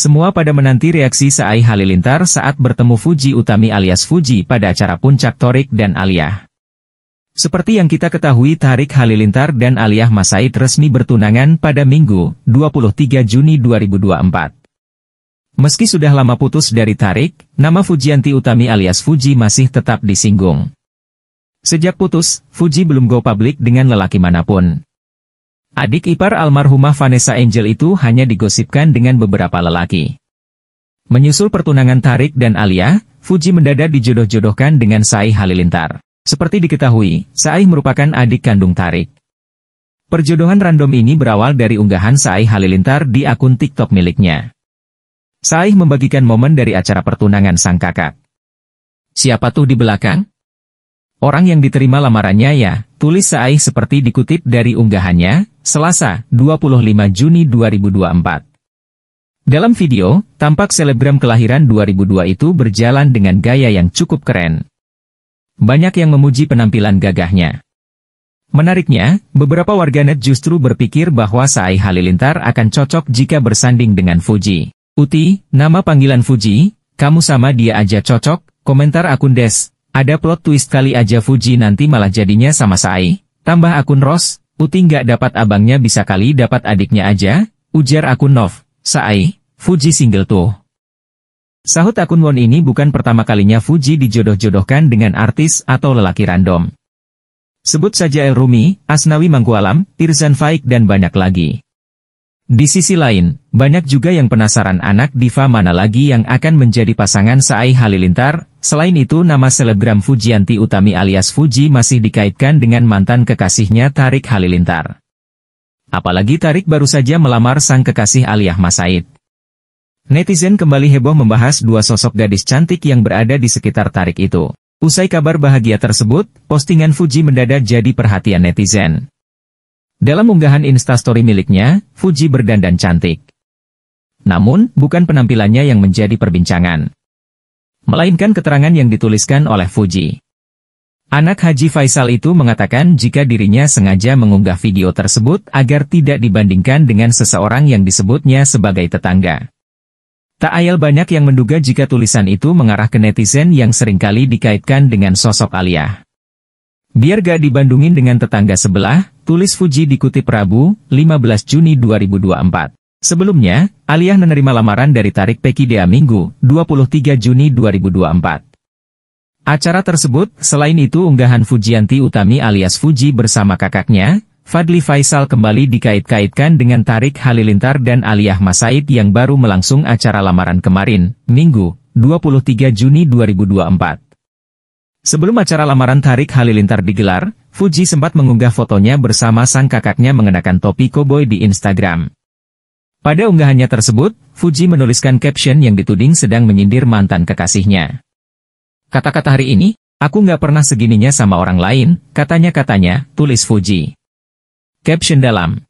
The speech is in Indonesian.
Semua pada menanti reaksi Saai Halilintar saat bertemu Fuji Utami alias Fuji pada acara puncak Torik dan Aliyah. Seperti yang kita ketahui Tarik Halilintar dan Aliyah Masaid resmi bertunangan pada Minggu, 23 Juni 2024. Meski sudah lama putus dari Tarik, nama Fujianti Utami alias Fuji masih tetap disinggung. Sejak putus, Fuji belum go public dengan lelaki manapun. Adik ipar almarhumah Vanessa Angel itu hanya digosipkan dengan beberapa lelaki. Menyusul pertunangan Tarik dan Alia, Fuji mendadak dijodoh-jodohkan dengan Sai Halilintar. Seperti diketahui, Sai merupakan adik kandung Tarik. Perjodohan random ini berawal dari unggahan Sai Halilintar di akun TikTok miliknya. Sai membagikan momen dari acara pertunangan sang kakak. Siapa tuh di belakang? Orang yang diterima lamarannya ya, tulis Saih seperti dikutip dari unggahannya, Selasa, 25 Juni 2024. Dalam video, tampak selebgram kelahiran 2002 itu berjalan dengan gaya yang cukup keren. Banyak yang memuji penampilan gagahnya. Menariknya, beberapa warganet justru berpikir bahwa Sai Halilintar akan cocok jika bersanding dengan Fuji. Uti, nama panggilan Fuji, kamu sama dia aja cocok, komentar akun Des. Ada plot twist kali aja Fuji nanti malah jadinya sama Sai, Tambah akun Ros, Putih nggak dapat abangnya bisa kali dapat adiknya aja, ujar akun Nov, Saai, Fuji single tuh. Sahut akun Won ini bukan pertama kalinya Fuji dijodoh-jodohkan dengan artis atau lelaki random. Sebut saja El Rumi, Asnawi Mangkualam, Tirzan Faik dan banyak lagi. Di sisi lain, banyak juga yang penasaran anak diva mana lagi yang akan menjadi pasangan Saai Halilintar, selain itu nama selebgram Fujianti Utami alias Fuji masih dikaitkan dengan mantan kekasihnya Tarik Halilintar. Apalagi Tarik baru saja melamar sang kekasih alias Masaid. Netizen kembali heboh membahas dua sosok gadis cantik yang berada di sekitar Tarik itu. Usai kabar bahagia tersebut, postingan Fuji mendadak jadi perhatian netizen. Dalam unggahan instastory miliknya, Fuji berdandan cantik. Namun, bukan penampilannya yang menjadi perbincangan. Melainkan keterangan yang dituliskan oleh Fuji. Anak Haji Faisal itu mengatakan jika dirinya sengaja mengunggah video tersebut agar tidak dibandingkan dengan seseorang yang disebutnya sebagai tetangga. Tak ayal banyak yang menduga jika tulisan itu mengarah ke netizen yang seringkali dikaitkan dengan sosok alia. Biar gak dibandungin dengan tetangga sebelah, Tulis Fuji dikutip Rabu, 15 Juni 2024. Sebelumnya, Aliyah menerima lamaran dari Tarik Peki Dea Minggu, 23 Juni 2024. Acara tersebut, selain itu unggahan Fujianti Utami alias Fuji bersama kakaknya, Fadli Faisal kembali dikait-kaitkan dengan Tarik Halilintar dan Aliyah Masaid yang baru melangsung acara lamaran kemarin, Minggu, 23 Juni 2024. Sebelum acara lamaran Tarik Halilintar digelar, Fuji sempat mengunggah fotonya bersama sang kakaknya mengenakan topi koboi di Instagram. Pada unggahannya tersebut, Fuji menuliskan caption yang dituding sedang menyindir mantan kekasihnya. Kata-kata hari ini, aku nggak pernah segininya sama orang lain, katanya-katanya, tulis Fuji. Caption dalam